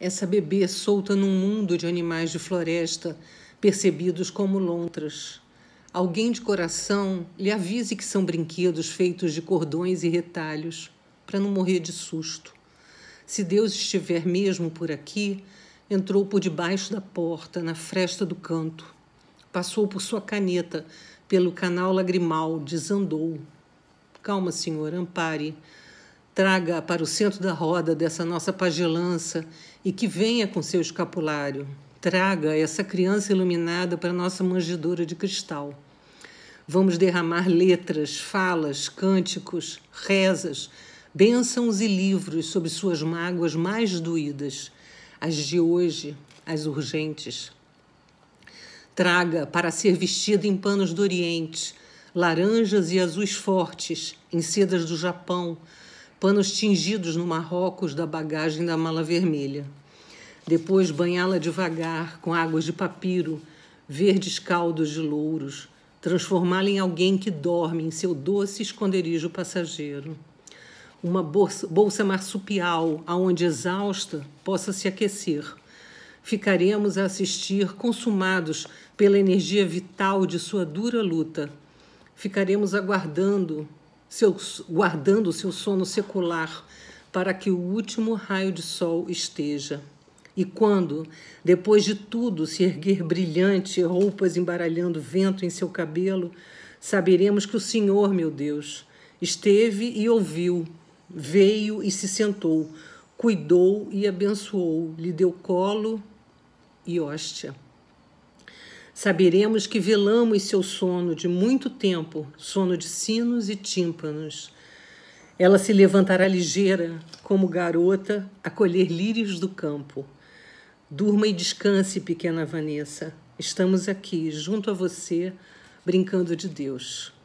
essa bebê solta num mundo de animais de floresta, percebidos como lontras. Alguém de coração lhe avise que são brinquedos feitos de cordões e retalhos, para não morrer de susto. Se Deus estiver mesmo por aqui, entrou por debaixo da porta, na fresta do canto. Passou por sua caneta, pelo canal lagrimal, desandou. Calma, senhor, ampare traga para o centro da roda dessa nossa pagelança e que venha com seu escapulário. Traga essa criança iluminada para nossa manjedoura de cristal. Vamos derramar letras, falas, cânticos, rezas, bênçãos e livros sobre suas mágoas mais doídas, as de hoje, as urgentes. Traga para ser vestida em panos do Oriente, laranjas e azuis fortes, em sedas do Japão, panos tingidos no Marrocos da bagagem da mala vermelha. Depois banhá-la devagar com águas de papiro, verdes caldos de louros, transformá-la em alguém que dorme em seu doce esconderijo passageiro. Uma bolsa, bolsa marsupial aonde exausta possa se aquecer. Ficaremos a assistir consumados pela energia vital de sua dura luta. Ficaremos aguardando seu, guardando seu sono secular para que o último raio de sol esteja. E quando, depois de tudo se erguer brilhante, roupas embaralhando vento em seu cabelo, saberemos que o Senhor, meu Deus, esteve e ouviu, veio e se sentou, cuidou e abençoou, lhe deu colo e hóstia. Saberemos que velamos seu sono de muito tempo, sono de sinos e tímpanos. Ela se levantará ligeira, como garota, a colher lírios do campo. Durma e descanse, pequena Vanessa. Estamos aqui, junto a você, brincando de Deus.